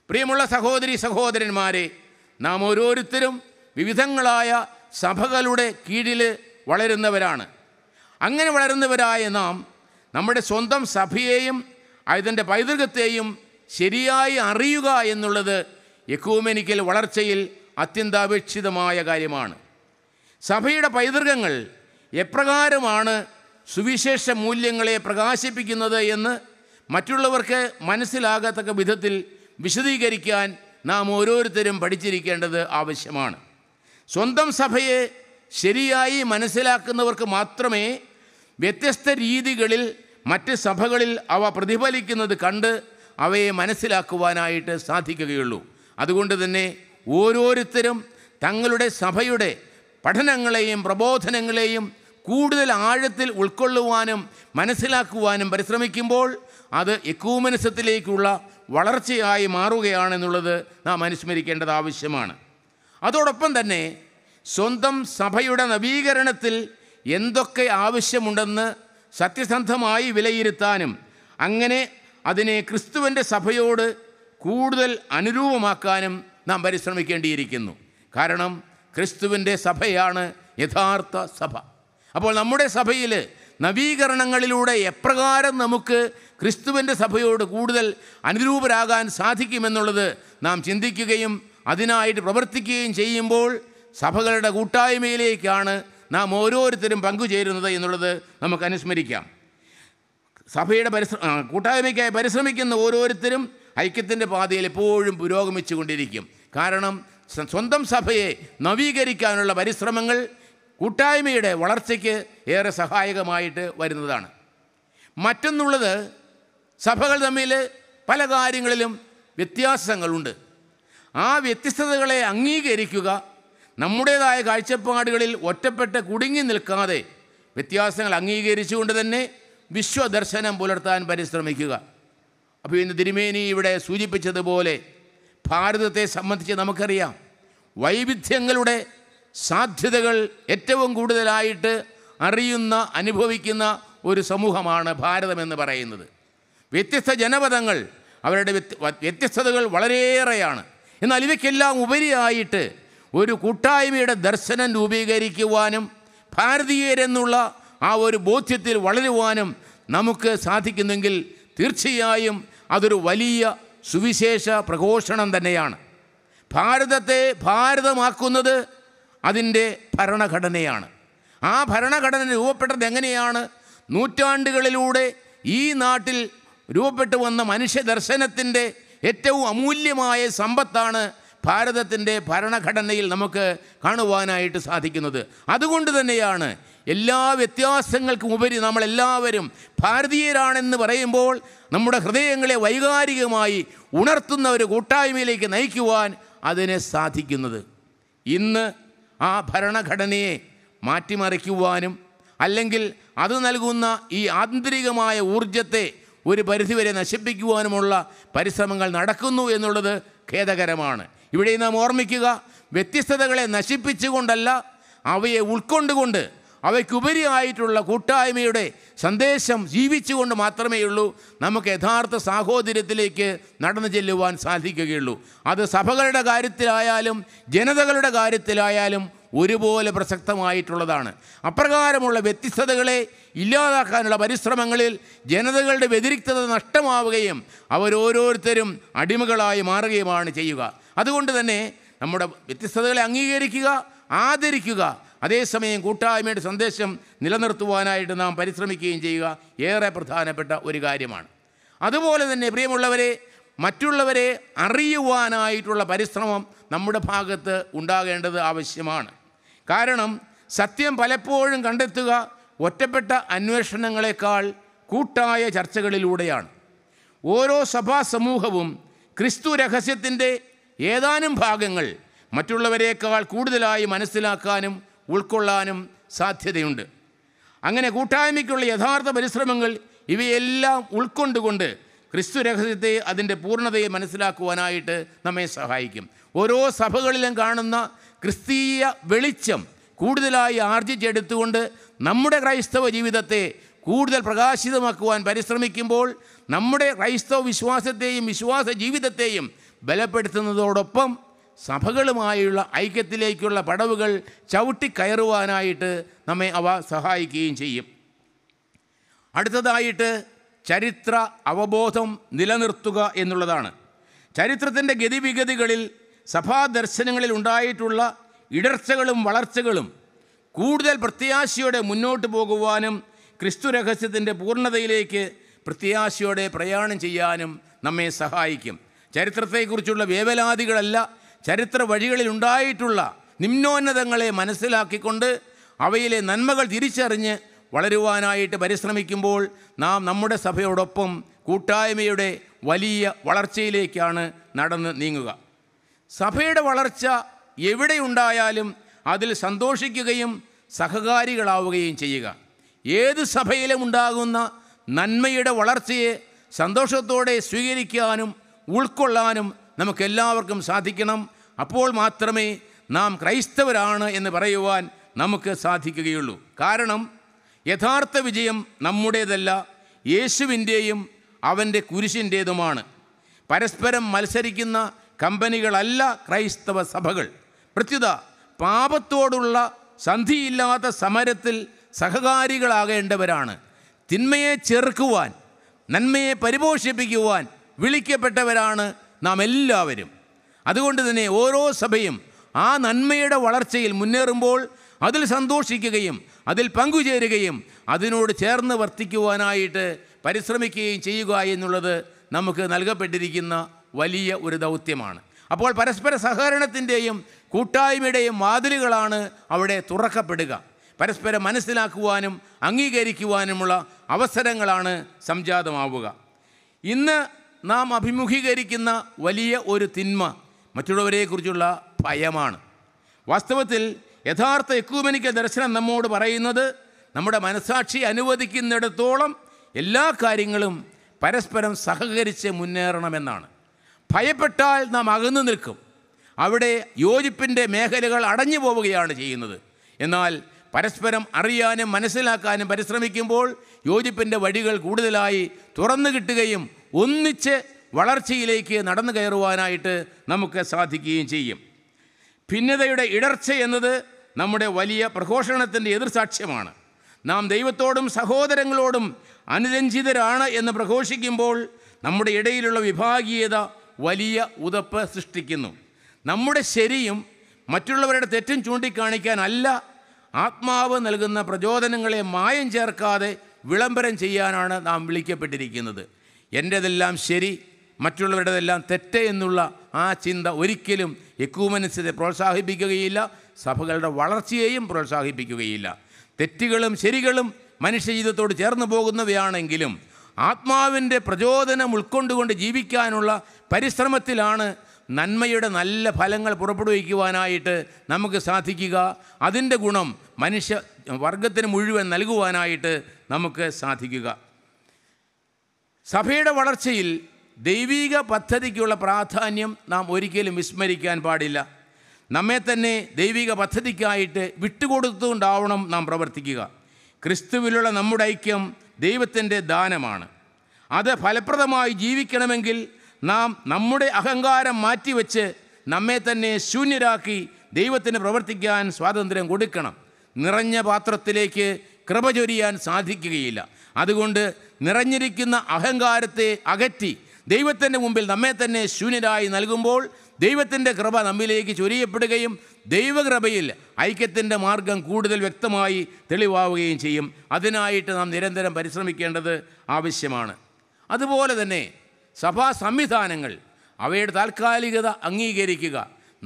പ്രിയമുള്ള സഹോദരി സഹോദരന്മാരെ നാം ഓരോരുത്തരും വിവിധങ്ങളായ സഭകളുടെ കീഴിൽ വളരുന്നവരാണ് അങ്ങനെ വളരുന്നവരായ നാം നമ്മുടെ സ്വന്തം സഭയെയും അതിൻ്റെ പൈതൃകത്തെയും ശരിയായി അറിയുക എന്നുള്ളത് എക്യൂമെനിക്കൽ വളർച്ചയിൽ അത്യന്താപേക്ഷിതമായ കാര്യമാണ് സഭയുടെ പൈതൃകങ്ങൾ എപ്രകാരമാണ് സുവിശേഷ മൂല്യങ്ങളെ പ്രകാശിപ്പിക്കുന്നത് എന്ന് മറ്റുള്ളവർക്ക് മനസ്സിലാകത്തക്ക വിധത്തിൽ വിശദീകരിക്കാൻ നാം ഓരോരുത്തരും പഠിച്ചിരിക്കേണ്ടത് ആവശ്യമാണ് സ്വന്തം സഭയെ ശരിയായി മനസ്സിലാക്കുന്നവർക്ക് മാത്രമേ വ്യത്യസ്ത രീതികളിൽ മറ്റ് സഭകളിൽ അവ പ്രതിഫലിക്കുന്നത് കണ്ട് അവയെ മനസ്സിലാക്കുവാനായിട്ട് സാധിക്കുകയുള്ളൂ അതുകൊണ്ട് തന്നെ ഓരോരുത്തരും തങ്ങളുടെ സഭയുടെ പഠനങ്ങളെയും പ്രബോധനങ്ങളെയും കൂടുതൽ ആഴത്തിൽ ഉൾക്കൊള്ളുവാനും മനസ്സിലാക്കുവാനും പരിശ്രമിക്കുമ്പോൾ അത് എക്യൂമനിസത്തിലേക്കുള്ള വളർച്ചയായി മാറുകയാണെന്നുള്ളത് നാം അനുസ്മരിക്കേണ്ടത് ആവശ്യമാണ് അതോടൊപ്പം തന്നെ സ്വന്തം സഭയുടെ നവീകരണത്തിൽ എന്തൊക്കെ ആവശ്യമുണ്ടെന്ന് സത്യസന്ധമായി വിലയിരുത്താനും അങ്ങനെ അതിനെ ക്രിസ്തുവിൻ്റെ സഭയോട് കൂടുതൽ അനുരൂപമാക്കാനും നാം പരിശ്രമിക്കേണ്ടിയിരിക്കുന്നു കാരണം ക്രിസ്തുവിൻ്റെ സഭയാണ് യഥാർത്ഥ സഭ അപ്പോൾ നമ്മുടെ സഭയിൽ നവീകരണങ്ങളിലൂടെ എപ്രകാരം നമുക്ക് ക്രിസ്തുവിൻ്റെ സഭയോട് കൂടുതൽ അനുരൂപരാകാൻ സാധിക്കുമെന്നുള്ളത് നാം ചിന്തിക്കുകയും അതിനായിട്ട് പ്രവർത്തിക്കുകയും ചെയ്യുമ്പോൾ സഭകളുടെ കൂട്ടായ്മയിലേക്കാണ് നാം ഓരോരുത്തരും പങ്കുചേരുന്നത് എന്നുള്ളത് നമുക്ക് അനുസ്മരിക്കാം സഭയുടെ പരിശ്ര കൂട്ടായ്മയ്ക്കായി പരിശ്രമിക്കുന്ന ഓരോരുത്തരും ഐക്യത്തിൻ്റെ പാതയിൽ എപ്പോഴും പുരോഗമിച്ചു കൊണ്ടിരിക്കും കാരണം സ്വന്തം സഭയെ നവീകരിക്കാനുള്ള പരിശ്രമങ്ങൾ കൂട്ടായ്മയുടെ വളർച്ചയ്ക്ക് ഏറെ സഹായകമായിട്ട് വരുന്നതാണ് മറ്റൊന്നുള്ളത് സഭകൾ തമ്മിൽ പല കാര്യങ്ങളിലും വ്യത്യാസങ്ങളുണ്ട് ആ വ്യത്യസ്തതകളെ അംഗീകരിക്കുക നമ്മുടേതായ കാഴ്ചപ്പാടുകളിൽ ഒറ്റപ്പെട്ട് കുടുങ്ങി നിൽക്കാതെ വ്യത്യാസങ്ങൾ അംഗീകരിച്ചുകൊണ്ട് തന്നെ വിശ്വദർശനം പുലർത്താൻ പരിശ്രമിക്കുക അപ്പോൾ ഇന്ന് തിരുമേനി ഇവിടെ സൂചിപ്പിച്ചതുപോലെ ഭാരതത്തെ സംബന്ധിച്ച് നമുക്കറിയാം വൈവിധ്യങ്ങളുടെ സാധ്യതകൾ ഏറ്റവും കൂടുതലായിട്ട് അറിയുന്ന അനുഭവിക്കുന്ന ഒരു സമൂഹമാണ് ഭാരതമെന്ന് പറയുന്നത് വ്യത്യസ്ത ജനപദങ്ങൾ അവരുടെ വ്യത്യസ്തതകൾ വളരെയേറെയാണ് എന്നാൽ ഇവയ്ക്കെല്ലാം ഉപരിയായിട്ട് ഒരു കൂട്ടായ്മയുടെ ദർശനം രൂപീകരിക്കുവാനും ഭാരതീയരെന്നുള്ള ആ ഒരു ബോധ്യത്തിൽ വളരുവാനും നമുക്ക് സാധിക്കുന്നെങ്കിൽ തീർച്ചയായും അതൊരു വലിയ സുവിശേഷ പ്രഘോഷണം തന്നെയാണ് ഭാരതത്തെ ഭാരതമാക്കുന്നത് അതിൻ്റെ ഭരണഘടനയാണ് ആ ഭരണഘടന രൂപപ്പെട്ടത് എങ്ങനെയാണ് നൂറ്റാണ്ടുകളിലൂടെ ഈ നാട്ടിൽ രൂപപ്പെട്ടു വന്ന മനുഷ്യ ദർശനത്തിൻ്റെ ഏറ്റവും അമൂല്യമായ സമ്പത്താണ് ഭാരതത്തിൻ്റെ ഭരണഘടനയിൽ നമുക്ക് കാണുവാനായിട്ട് സാധിക്കുന്നത് അതുകൊണ്ട് തന്നെയാണ് എല്ലാ വ്യത്യാസങ്ങൾക്കും ഉപരി നമ്മളെല്ലാവരും ഭാരതീയരാണെന്ന് പറയുമ്പോൾ നമ്മുടെ ഹൃദയങ്ങളെ വൈകാരികമായി ഉണർത്തുന്ന ഒരു കൂട്ടായ്മയിലേക്ക് നയിക്കുവാൻ അതിനെ സാധിക്കുന്നത് ഇന്ന് ആ ഭരണഘടനയെ മാറ്റിമറിക്കുവാനും അല്ലെങ്കിൽ അത് നൽകുന്ന ഈ ആന്തരികമായ ഊർജത്തെ ഒരു പരിധിവരെ നശിപ്പിക്കുവാനുമുള്ള പരിശ്രമങ്ങൾ നടക്കുന്നു എന്നുള്ളത് ഖേദകരമാണ് ഇവിടെ നാം ഓർമ്മിക്കുക വ്യത്യസ്തതകളെ നശിപ്പിച്ചുകൊണ്ടല്ല അവയെ ഉൾക്കൊണ്ടുകൊണ്ട് അവയ്ക്കുപരിയായിട്ടുള്ള കൂട്ടായ്മയുടെ സന്ദേശം ജീവിച്ചുകൊണ്ട് മാത്രമേ ഉള്ളൂ നമുക്ക് യഥാർത്ഥ സാഹോദര്യത്തിലേക്ക് നടന്നു ചെല്ലുവാൻ സാധിക്കുകയുള്ളൂ അത് സഭകളുടെ കാര്യത്തിലായാലും ജനതകളുടെ കാര്യത്തിലായാലും ഒരുപോലെ പ്രസക്തമായിട്ടുള്ളതാണ് അപ്രകാരമുള്ള വ്യത്യസ്തതകളെ ഇല്ലാതാക്കാനുള്ള പരിശ്രമങ്ങളിൽ ജനതകളുടെ വ്യതിരിക്തത നഷ്ടമാവുകയും അവരോരോരുത്തരും അടിമകളായി മാറുകയുമാണ് ചെയ്യുക അതുകൊണ്ട് തന്നെ നമ്മുടെ വ്യത്യസ്തതകളെ അംഗീകരിക്കുക ആദരിക്കുക അതേസമയം കൂട്ടായ്മയുടെ സന്ദേശം നിലനിർത്തുവാനായിട്ട് നാം പരിശ്രമിക്കുകയും ചെയ്യുക ഏറെ പ്രധാനപ്പെട്ട ഒരു കാര്യമാണ് അതുപോലെ തന്നെ പ്രിയമുള്ളവരെ മറ്റുള്ളവരെ അറിയുവാനായിട്ടുള്ള പരിശ്രമം നമ്മുടെ ഭാഗത്ത് ഉണ്ടാകേണ്ടത് ആവശ്യമാണ് കാരണം സത്യം പലപ്പോഴും കണ്ടെത്തുക ഒറ്റപ്പെട്ട അന്വേഷണങ്ങളെക്കാൾ കൂട്ടായ ചർച്ചകളിലൂടെയാണ് ഓരോ സഭാ സമൂഹവും ക്രിസ്തു രഹസ്യത്തിൻ്റെ ഏതാനും ഭാഗങ്ങൾ മറ്റുള്ളവരെക്കാൾ കൂടുതലായി മനസ്സിലാക്കാനും ഉൾക്കൊള്ളാനും സാധ്യതയുണ്ട് അങ്ങനെ കൂട്ടായ്മയ്ക്കുള്ള യഥാർത്ഥ പരിശ്രമങ്ങൾ ഇവയെല്ലാം ഉൾക്കൊണ്ടുകൊണ്ട് ക്രിസ്തു രഹസ്യത്തെ അതിൻ്റെ പൂർണ്ണതയെ മനസ്സിലാക്കുവാനായിട്ട് നമ്മെ സഹായിക്കും ഓരോ സഭകളിലും കാണുന്ന ക്രിസ്തീയ വെളിച്ചം കൂടുതലായി ആർജിച്ചെടുത്തുകൊണ്ട് നമ്മുടെ ക്രൈസ്തവ ജീവിതത്തെ കൂടുതൽ പ്രകാശിതമാക്കുവാൻ പരിശ്രമിക്കുമ്പോൾ നമ്മുടെ ക്രൈസ്തവ വിശ്വാസത്തെയും വിശ്വാസ ജീവിതത്തെയും ബലപ്പെടുത്തുന്നതോടൊപ്പം സഭകളുമായുള്ള ഐക്യത്തിലേക്കുള്ള പടവുകൾ ചവിട്ടിക്കയറുവാനായിട്ട് നമ്മെ അവ സഹായിക്കുകയും ചെയ്യും അടുത്തതായിട്ട് ചരിത്ര അവബോധം നിലനിർത്തുക എന്നുള്ളതാണ് ചരിത്രത്തിൻ്റെ ഗതിവിഗതികളിൽ സഭാദർശനങ്ങളിൽ ഉണ്ടായിട്ടുള്ള ഇടർച്ചകളും വളർച്ചകളും കൂടുതൽ പ്രത്യാശയോടെ മുന്നോട്ട് പോകുവാനും ക്രിസ്തു രഹസ്യത്തിൻ്റെ പൂർണ്ണതയിലേക്ക് പ്രത്യാശയോടെ പ്രയാണം ചെയ്യാനും നമ്മെ സഹായിക്കും ചരിത്രത്തെക്കുറിച്ചുള്ള വേവലാതികളല്ല ചരിത്ര വഴികളിൽ ഉണ്ടായിട്ടുള്ള നിമ്നോന്നതങ്ങളെ മനസ്സിലാക്കിക്കൊണ്ട് അവയിലെ നന്മകൾ തിരിച്ചറിഞ്ഞ് വളരുവാനായിട്ട് പരിശ്രമിക്കുമ്പോൾ നാം നമ്മുടെ സഭയോടൊപ്പം കൂട്ടായ്മയുടെ വലിയ വളർച്ചയിലേക്കാണ് നടന്ന് നീങ്ങുക സഭയുടെ വളർച്ച എവിടെയുണ്ടായാലും അതിൽ സന്തോഷിക്കുകയും സഹകാരികളാവുകയും ചെയ്യുക ഏത് സഭയിലും ഉണ്ടാകുന്ന നന്മയുടെ വളർച്ചയെ സന്തോഷത്തോടെ സ്വീകരിക്കാനും ഉൾക്കൊള്ളാനും നമുക്കെല്ലാവർക്കും സാധിക്കണം അപ്പോൾ മാത്രമേ നാം ക്രൈസ്തവരാണ് എന്ന് പറയുവാൻ നമുക്ക് സാധിക്കുകയുള്ളൂ കാരണം യഥാർത്ഥ വിജയം നമ്മുടേതല്ല യേശുവിൻ്റെയും അവൻ്റെ കുരിശിൻ്റേതുമാണ് പരസ്പരം മത്സരിക്കുന്ന കമ്പനികളല്ല ക്രൈസ്തവ സഭകൾ പ്രത്യുത പാപത്തോടുള്ള സന്ധിയില്ലാത്ത സമരത്തിൽ സഹകാരികളാകേണ്ടവരാണ് തിന്മയെ ചെറുക്കുവാൻ നന്മയെ പരിപോഷിപ്പിക്കുവാൻ വിളിക്കപ്പെട്ടവരാണ് നാം എല്ലാവരും അതുകൊണ്ട് തന്നെ ഓരോ സഭയും ആ നന്മയുടെ വളർച്ചയിൽ മുന്നേറുമ്പോൾ അതിൽ സന്തോഷിക്കുകയും അതിൽ പങ്കുചേരുകയും അതിനോട് ചേർന്ന് വർത്തിക്കുവാനായിട്ട് പരിശ്രമിക്കുകയും ചെയ്യുക എന്നുള്ളത് നമുക്ക് നൽകപ്പെട്ടിരിക്കുന്ന വലിയ ഒരു ദൗത്യമാണ് അപ്പോൾ പരസ്പര സഹകരണത്തിൻ്റെയും കൂട്ടായ്മയുടെയും വാതിലുകളാണ് അവിടെ തുറക്കപ്പെടുക പരസ്പരം മനസ്സിലാക്കുവാനും അംഗീകരിക്കുവാനുമുള്ള അവസരങ്ങളാണ് സംജാതമാവുക ഇന്ന് നാം അഭിമുഖീകരിക്കുന്ന വലിയ ഒരു തിന്മ മറ്റുള്ളവരെക്കുറിച്ചുള്ള ഭയമാണ് വാസ്തവത്തിൽ യഥാർത്ഥ എക്യൂമനിക്ക ദർശനം നമ്മോട് പറയുന്നത് നമ്മുടെ മനസാക്ഷി അനുവദിക്കുന്നിടത്തോളം എല്ലാ കാര്യങ്ങളും പരസ്പരം സഹകരിച്ച് മുന്നേറണമെന്നാണ് ഭയപ്പെട്ടാൽ നാം അകന്നു നിൽക്കും അവിടെ യോജിപ്പിൻ്റെ മേഖലകൾ അടഞ്ഞു പോവുകയാണ് ചെയ്യുന്നത് എന്നാൽ പരസ്പരം അറിയാനും മനസ്സിലാക്കാനും പരിശ്രമിക്കുമ്പോൾ യോജിപ്പിൻ്റെ വഴികൾ കൂടുതലായി തുറന്നു കിട്ടുകയും ഒന്നിച്ച് വളർച്ചയിലേക്ക് നടന്നു കയറുവാനായിട്ട് നമുക്ക് സാധിക്കുകയും ചെയ്യും ഭിന്നതയുടെ ഇടർച്ച എന്നത് നമ്മുടെ വലിയ പ്രഘോഷണത്തിൻ്റെ എതിർസാക്ഷ്യമാണ് നാം ദൈവത്തോടും സഹോദരങ്ങളോടും അനുരഞ്ജിതരാണ് എന്ന് പ്രഘോഷിക്കുമ്പോൾ നമ്മുടെ ഇടയിലുള്ള വിഭാഗീയത വലിയ ഉതപ്പ് സൃഷ്ടിക്കുന്നു നമ്മുടെ ശരിയും മറ്റുള്ളവരുടെ തെറ്റും ചൂണ്ടിക്കാണിക്കാനല്ല ആത്മാവ് നൽകുന്ന പ്രചോദനങ്ങളെ മായം ചേർക്കാതെ വിളംബരം ചെയ്യാനാണ് നാം വിളിക്കപ്പെട്ടിരിക്കുന്നത് എൻ്റെതെല്ലാം ശരി മറ്റുള്ളവരുടെതെല്ലാം തെറ്റ് എന്നുള്ള ആ ചിന്ത ഒരിക്കലും എക്കൂമനസ്സിനെ പ്രോത്സാഹിപ്പിക്കുകയില്ല സഭകളുടെ വളർച്ചയെയും പ്രോത്സാഹിപ്പിക്കുകയില്ല തെറ്റുകളും ശരികളും മനുഷ്യജീവിതത്തോട് ചേർന്ന് പോകുന്നവയാണെങ്കിലും ആത്മാവിൻ്റെ പ്രചോദനം ഉൾക്കൊണ്ടുകൊണ്ട് ജീവിക്കാനുള്ള പരിശ്രമത്തിലാണ് നന്മയുടെ നല്ല ഫലങ്ങൾ പുറപ്പെടുവിക്കുവാനായിട്ട് നമുക്ക് സാധിക്കുക അതിൻ്റെ ഗുണം മനുഷ്യ വർഗത്തിന് മുഴുവൻ നൽകുവാനായിട്ട് നമുക്ക് സാധിക്കുക സഭയുടെ വളർച്ചയിൽ ദൈവീക പദ്ധതിക്കുള്ള പ്രാധാന്യം നാം ഒരിക്കലും വിസ്മരിക്കാൻ പാടില്ല നമ്മെ തന്നെ ദൈവിക പദ്ധതിക്കായിട്ട് വിട്ടുകൊടുത്തുകൊണ്ടാവണം നാം പ്രവർത്തിക്കുക ക്രിസ്തുവിലുള്ള നമ്മുടെ ഐക്യം ദൈവത്തിൻ്റെ ദാനമാണ് അത് ഫലപ്രദമായി ജീവിക്കണമെങ്കിൽ നാം നമ്മുടെ അഹങ്കാരം മാറ്റിവെച്ച് നമ്മെ തന്നെ ശൂന്യരാക്കി ദൈവത്തിന് പ്രവർത്തിക്കാൻ സ്വാതന്ത്ര്യം കൊടുക്കണം നിറഞ്ഞ പാത്രത്തിലേക്ക് കൃപ ചൊരിയാൻ സാധിക്കുകയില്ല അതുകൊണ്ട് നിറഞ്ഞിരിക്കുന്ന അഹങ്കാരത്തെ അകറ്റി ദൈവത്തിൻ്റെ മുമ്പിൽ നമ്മെ തന്നെ ശൂന്യരായി നൽകുമ്പോൾ ദൈവത്തിൻ്റെ കൃപ നമ്മിലേക്ക് ചൊരിയപ്പെടുകയും ദൈവകൃപയിൽ ഐക്യത്തിൻ്റെ മാർഗം കൂടുതൽ വ്യക്തമായി തെളിവാവുകയും ചെയ്യും അതിനായിട്ട് നാം നിരന്തരം പരിശ്രമിക്കേണ്ടത് ആവശ്യമാണ് അതുപോലെ തന്നെ സഭാ സംവിധാനങ്ങൾ അവയുടെ താൽക്കാലികത അംഗീകരിക്കുക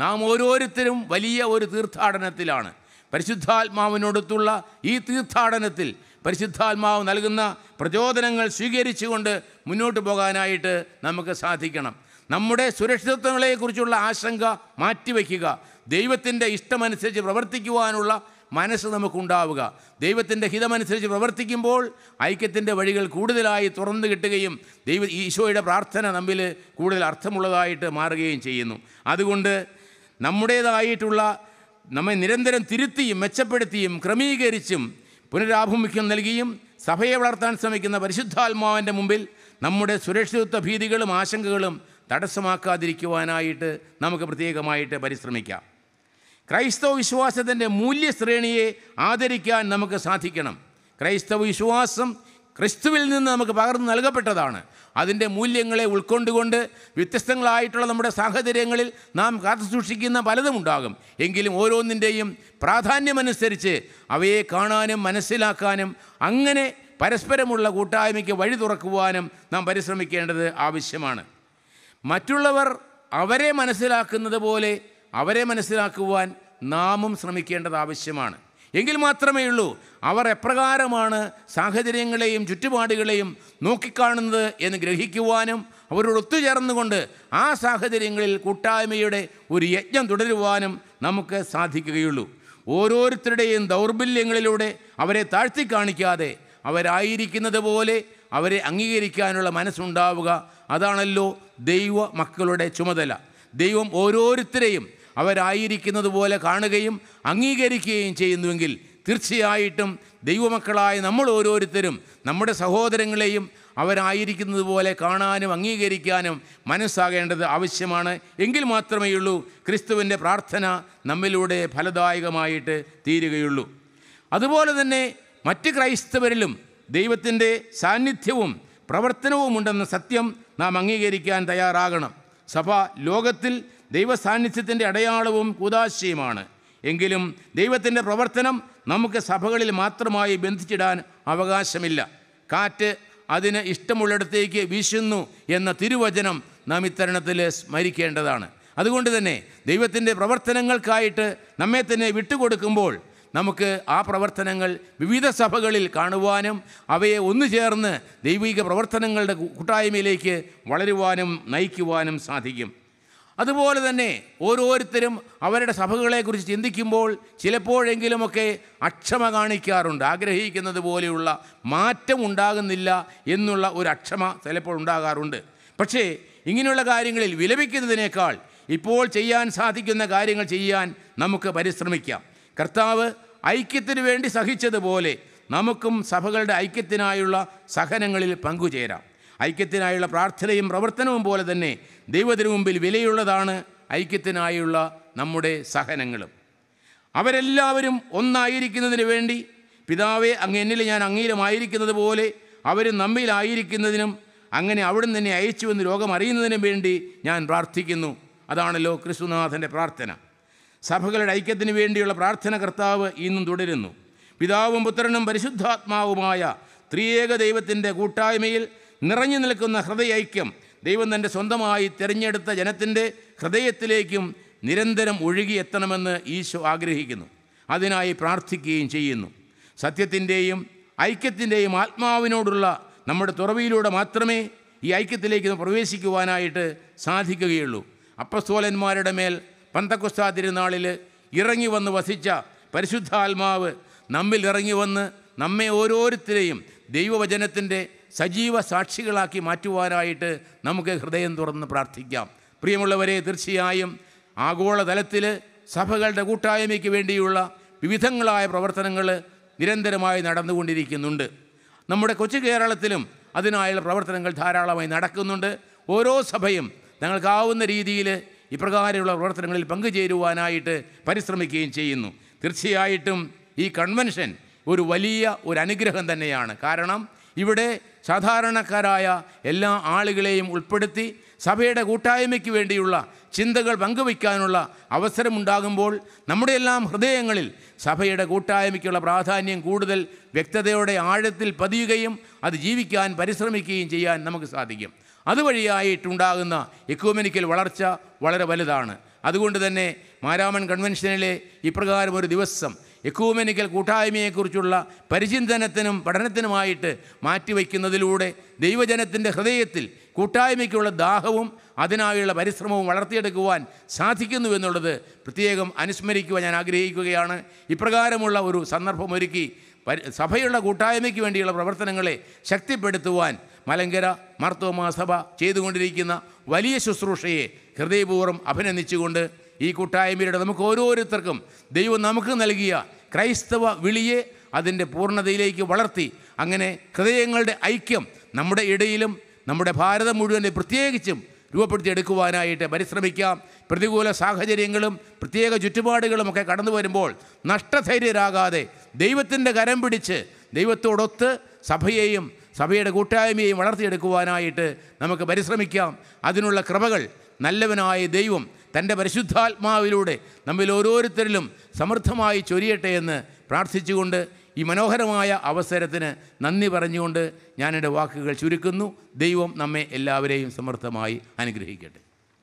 നാം ഓരോരുത്തരും വലിയ ഒരു തീർത്ഥാടനത്തിലാണ് പരിശുദ്ധാത്മാവിനടുത്തുള്ള ഈ തീർത്ഥാടനത്തിൽ പരിശുദ്ധാത്മാവ് നൽകുന്ന പ്രചോദനങ്ങൾ സ്വീകരിച്ചുകൊണ്ട് മുന്നോട്ട് പോകാനായിട്ട് നമുക്ക് സാധിക്കണം നമ്മുടെ സുരക്ഷിതത്വങ്ങളെക്കുറിച്ചുള്ള ആശങ്ക മാറ്റിവെക്കുക ദൈവത്തിൻ്റെ ഇഷ്ടമനുസരിച്ച് പ്രവർത്തിക്കുവാനുള്ള മനസ്സ് നമുക്കുണ്ടാവുക ദൈവത്തിൻ്റെ ഹിതമനുസരിച്ച് പ്രവർത്തിക്കുമ്പോൾ ഐക്യത്തിൻ്റെ വഴികൾ കൂടുതലായി തുറന്നു കിട്ടുകയും ദൈവ ഈശോയുടെ പ്രാർത്ഥന നമ്മിൽ കൂടുതൽ അർത്ഥമുള്ളതായിട്ട് മാറുകയും ചെയ്യുന്നു അതുകൊണ്ട് നമ്മുടേതായിട്ടുള്ള നമ്മെ നിരന്തരം തിരുത്തിയും മെച്ചപ്പെടുത്തിയും ക്രമീകരിച്ചും പുനരാഭിമുഖ്യം നൽകിയും സഭയെ വളർത്താൻ ശ്രമിക്കുന്ന പരിശുദ്ധാത്മാവിൻ്റെ മുമ്പിൽ നമ്മുടെ സുരക്ഷിതത്വ ഭീതികളും ആശങ്കകളും തടസ്സമാക്കാതിരിക്കുവാനായിട്ട് നമുക്ക് പ്രത്യേകമായിട്ട് പരിശ്രമിക്കാം ക്രൈസ്തവ വിശ്വാസത്തിൻ്റെ മൂല്യശ്രേണിയെ ആദരിക്കാൻ നമുക്ക് സാധിക്കണം ക്രൈസ്തവ വിശ്വാസം ക്രിസ്തുവിൽ നിന്ന് നമുക്ക് പകർന്നു നൽകപ്പെട്ടതാണ് അതിൻ്റെ മൂല്യങ്ങളെ ഉൾക്കൊണ്ടുകൊണ്ട് വ്യത്യസ്തങ്ങളായിട്ടുള്ള നമ്മുടെ സാഹചര്യങ്ങളിൽ നാം കാത്തുസൂക്ഷിക്കുന്ന പലതും ഉണ്ടാകും എങ്കിലും ഓരോന്നിൻ്റെയും പ്രാധാന്യമനുസരിച്ച് അവയെ കാണാനും മനസ്സിലാക്കാനും അങ്ങനെ പരസ്പരമുള്ള കൂട്ടായ്മയ്ക്ക് വഴി തുറക്കുവാനും നാം പരിശ്രമിക്കേണ്ടത് ആവശ്യമാണ് മറ്റുള്ളവർ അവരെ മനസ്സിലാക്കുന്നത് പോലെ അവരെ മനസ്സിലാക്കുവാൻ നാമും ശ്രമിക്കേണ്ടത് ആവശ്യമാണ് എങ്കിൽ മാത്രമേ ഉള്ളൂ അവർ എപ്രകാരമാണ് സാഹചര്യങ്ങളെയും ചുറ്റുപാടുകളെയും നോക്കിക്കാണുന്നത് എന്ന് ഗ്രഹിക്കുവാനും അവരോട് ഒത്തുചേർന്നുകൊണ്ട് ആ സാഹചര്യങ്ങളിൽ കൂട്ടായ്മയുടെ ഒരു യജ്ഞം തുടരുവാനും നമുക്ക് സാധിക്കുകയുള്ളൂ ഓരോരുത്തരുടെയും ദൗർബല്യങ്ങളിലൂടെ അവരെ താഴ്ത്തി കാണിക്കാതെ അവരായിരിക്കുന്നത് പോലെ അവരെ അംഗീകരിക്കാനുള്ള മനസ്സുണ്ടാവുക അതാണല്ലോ ദൈവ മക്കളുടെ ചുമതല ദൈവം ഓരോരുത്തരെയും അവരായിരിക്കുന്നത് പോലെ കാണുകയും അംഗീകരിക്കുകയും ചെയ്യുന്നുവെങ്കിൽ തീർച്ചയായിട്ടും ദൈവമക്കളായ നമ്മൾ ഓരോരുത്തരും നമ്മുടെ സഹോദരങ്ങളെയും അവരായിരിക്കുന്നത് പോലെ കാണാനും അംഗീകരിക്കാനും മനസ്സാകേണ്ടത് ആവശ്യമാണ് എങ്കിൽ മാത്രമേ ഉള്ളൂ ക്രിസ്തുവിൻ്റെ പ്രാർത്ഥന നമ്മിലൂടെ ഫലദായകമായിട്ട് തീരുകയുള്ളൂ അതുപോലെ തന്നെ മറ്റ് ക്രൈസ്തവരിലും ദൈവത്തിൻ്റെ സാന്നിധ്യവും പ്രവർത്തനവും ഉണ്ടെന്ന സത്യം നാം അംഗീകരിക്കാൻ തയ്യാറാകണം സഭ ലോകത്തിൽ ദൈവസാന്നിധ്യത്തിൻ്റെ അടയാളവും കൂതാശയുമാണ് എങ്കിലും ദൈവത്തിൻ്റെ പ്രവർത്തനം നമുക്ക് സഭകളിൽ മാത്രമായി ബന്ധിച്ചിടാൻ അവകാശമില്ല കാറ്റ് അതിന് ഇഷ്ടമുള്ളിടത്തേക്ക് വീശുന്നു എന്ന തിരുവചനം നാം ഇത്തരണത്തിൽ സ്മരിക്കേണ്ടതാണ് അതുകൊണ്ട് തന്നെ ദൈവത്തിൻ്റെ പ്രവർത്തനങ്ങൾക്കായിട്ട് നമ്മെ തന്നെ വിട്ടുകൊടുക്കുമ്പോൾ നമുക്ക് ആ പ്രവർത്തനങ്ങൾ വിവിധ സഭകളിൽ കാണുവാനും അവയെ ഒന്നു ചേർന്ന് ദൈവിക പ്രവർത്തനങ്ങളുടെ കൂട്ടായ്മയിലേക്ക് വളരുവാനും നയിക്കുവാനും സാധിക്കും അതുപോലെ തന്നെ ഓരോരുത്തരും അവരുടെ സഭകളെക്കുറിച്ച് ചിന്തിക്കുമ്പോൾ ചിലപ്പോഴെങ്കിലുമൊക്കെ അക്ഷമ കാണിക്കാറുണ്ട് ആഗ്രഹിക്കുന്നത് പോലെയുള്ള മാറ്റം ഉണ്ടാകുന്നില്ല എന്നുള്ള ഒരു അക്ഷമ ചിലപ്പോൾ ഉണ്ടാകാറുണ്ട് പക്ഷേ ഇങ്ങനെയുള്ള കാര്യങ്ങളിൽ വിലപിക്കുന്നതിനേക്കാൾ ഇപ്പോൾ ചെയ്യാൻ സാധിക്കുന്ന കാര്യങ്ങൾ ചെയ്യാൻ നമുക്ക് പരിശ്രമിക്കാം കർത്താവ് ഐക്യത്തിനു വേണ്ടി സഹിച്ചതുപോലെ നമുക്കും സഭകളുടെ ഐക്യത്തിനായുള്ള സഹനങ്ങളിൽ പങ്കുചേരാം ഐക്യത്തിനായുള്ള പ്രാർത്ഥനയും പ്രവർത്തനവും പോലെ തന്നെ ദൈവത്തിനു മുമ്പിൽ വിലയുള്ളതാണ് ഐക്യത്തിനായുള്ള നമ്മുടെ സഹനങ്ങളും അവരെല്ലാവരും ഒന്നായിരിക്കുന്നതിന് വേണ്ടി പിതാവെ അങ്ങ് എന്നിൽ ഞാൻ അംഗീലമായിരിക്കുന്നത് പോലെ അവർ നമ്മിലായിരിക്കുന്നതിനും അങ്ങനെ അവിടുന്ന് തന്നെ അയച്ചുവെന്ന് രോഗം അറിയുന്നതിനും വേണ്ടി ഞാൻ പ്രാർത്ഥിക്കുന്നു അതാണല്ലോ ക്രിസ്തുനാഥൻ്റെ പ്രാർത്ഥന സഭകളുടെ ഐക്യത്തിന് വേണ്ടിയുള്ള പ്രാർത്ഥന കർത്താവ് ഇന്നും തുടരുന്നു പിതാവും പുത്രനും പരിശുദ്ധാത്മാവുമായ ത്രിയേക ദൈവത്തിൻ്റെ കൂട്ടായ്മയിൽ നിറഞ്ഞു നിൽക്കുന്ന ഹൃദയൈക്യം ദൈവം തൻ്റെ സ്വന്തമായി തിരഞ്ഞെടുത്ത ജനത്തിൻ്റെ ഹൃദയത്തിലേക്കും നിരന്തരം ഒഴുകിയെത്തണമെന്ന് ഈശോ ആഗ്രഹിക്കുന്നു അതിനായി പ്രാർത്ഥിക്കുകയും ചെയ്യുന്നു സത്യത്തിൻ്റെയും ഐക്യത്തിൻ്റെയും ആത്മാവിനോടുള്ള നമ്മുടെ തുറവിയിലൂടെ മാത്രമേ ഈ ഐക്യത്തിലേക്ക് പ്രവേശിക്കുവാനായിട്ട് സാധിക്കുകയുള്ളൂ അപ്പസ്തോലന്മാരുടെ മേൽ പന്തക്കുസ്താ തിരുനാളിൽ ഇറങ്ങി വന്ന് വസിച്ച പരിശുദ്ധാത്മാവ് നമ്മിൽ ഇറങ്ങി വന്ന് നമ്മെ ഓരോരുത്തരെയും ദൈവവചനത്തിൻ്റെ സജീവ സാക്ഷികളാക്കി മാറ്റുവാനായിട്ട് നമുക്ക് ഹൃദയം തുറന്ന് പ്രാർത്ഥിക്കാം പ്രിയമുള്ളവരെ തീർച്ചയായും ആഗോളതലത്തിൽ സഭകളുടെ കൂട്ടായ്മയ്ക്ക് വേണ്ടിയുള്ള വിവിധങ്ങളായ പ്രവർത്തനങ്ങൾ നിരന്തരമായി നടന്നുകൊണ്ടിരിക്കുന്നുണ്ട് നമ്മുടെ കൊച്ചു കേരളത്തിലും അതിനായുള്ള പ്രവർത്തനങ്ങൾ ധാരാളമായി നടക്കുന്നുണ്ട് ഓരോ സഭയും തങ്ങൾക്കാവുന്ന രീതിയിൽ ഇപ്രകാരമുള്ള പ്രവർത്തനങ്ങളിൽ പങ്കുചേരുവാനായിട്ട് പരിശ്രമിക്കുകയും ചെയ്യുന്നു തീർച്ചയായിട്ടും ഈ കൺവെൻഷൻ ഒരു വലിയ ഒരു അനുഗ്രഹം തന്നെയാണ് കാരണം ഇവിടെ സാധാരണക്കാരായ എല്ലാ ആളുകളെയും ഉൾപ്പെടുത്തി സഭയുടെ കൂട്ടായ്മയ്ക്ക് വേണ്ടിയുള്ള ചിന്തകൾ പങ്കുവയ്ക്കാനുള്ള അവസരമുണ്ടാകുമ്പോൾ നമ്മുടെ എല്ലാം ഹൃദയങ്ങളിൽ സഭയുടെ കൂട്ടായ്മയ്ക്കുള്ള പ്രാധാന്യം കൂടുതൽ വ്യക്തതയോടെ ആഴത്തിൽ പതിയുകയും അത് ജീവിക്കാൻ പരിശ്രമിക്കുകയും ചെയ്യാൻ നമുക്ക് സാധിക്കും അതുവഴിയായിട്ടുണ്ടാകുന്ന എക്യൂമെനിക്കൽ വളർച്ച വളരെ വലുതാണ് അതുകൊണ്ട് തന്നെ മാരാമൺ കൺവെൻഷനിലെ ഇപ്രകാരം ഒരു ദിവസം എക്യൂമെനിക്കൽ കൂട്ടായ്മയെക്കുറിച്ചുള്ള പരിചിന്തനത്തിനും പഠനത്തിനുമായിട്ട് മാറ്റിവയ്ക്കുന്നതിലൂടെ ദൈവജനത്തിൻ്റെ ഹൃദയത്തിൽ കൂട്ടായ്മയ്ക്കുള്ള ദാഹവും അതിനായുള്ള പരിശ്രമവും വളർത്തിയെടുക്കുവാൻ സാധിക്കുന്നു എന്നുള്ളത് പ്രത്യേകം അനുസ്മരിക്കുവാൻ ഞാൻ ആഗ്രഹിക്കുകയാണ് ഇപ്രകാരമുള്ള ഒരു സന്ദർഭമൊരുക്കി സഭയുള്ള കൂട്ടായ്മയ്ക്ക് വേണ്ടിയുള്ള പ്രവർത്തനങ്ങളെ ശക്തിപ്പെടുത്തുവാൻ മലങ്കര മർത്തോമാ സഭ ചെയ്തുകൊണ്ടിരിക്കുന്ന വലിയ ശുശ്രൂഷയെ ഹൃദയപൂർവ്വം അഭിനന്ദിച്ചുകൊണ്ട് ഈ കൂട്ടായ്മയുടെ നമുക്ക് ഓരോരുത്തർക്കും ദൈവം നമുക്ക് നൽകിയ ക്രൈസ്തവ വിളിയെ അതിൻ്റെ പൂർണ്ണതയിലേക്ക് വളർത്തി അങ്ങനെ ഹൃദയങ്ങളുടെ ഐക്യം നമ്മുടെ ഇടയിലും നമ്മുടെ ഭാരതം മുഴുവനെ പ്രത്യേകിച്ചും രൂപപ്പെടുത്തിയെടുക്കുവാനായിട്ട് പരിശ്രമിക്കാം പ്രതികൂല സാഹചര്യങ്ങളും പ്രത്യേക ഒക്കെ കടന്നു വരുമ്പോൾ നഷ്ടധൈര്യരാകാതെ ദൈവത്തിൻ്റെ കരം പിടിച്ച് ദൈവത്തോടൊത്ത് സഭയെയും സഭയുടെ കൂട്ടായ്മയെയും വളർത്തിയെടുക്കുവാനായിട്ട് നമുക്ക് പരിശ്രമിക്കാം അതിനുള്ള കൃപകൾ നല്ലവനായ ദൈവം തൻ്റെ പരിശുദ്ധാത്മാവിലൂടെ നമ്മിൽ ഓരോരുത്തരിലും സമൃദ്ധമായി ചൊരിയട്ടെ എന്ന് പ്രാർത്ഥിച്ചുകൊണ്ട് ഈ മനോഹരമായ അവസരത്തിന് നന്ദി പറഞ്ഞുകൊണ്ട് ഞാനെൻ്റെ വാക്കുകൾ ചുരുക്കുന്നു ദൈവം നമ്മെ എല്ലാവരെയും സമൃദ്ധമായി അനുഗ്രഹിക്കട്ടെ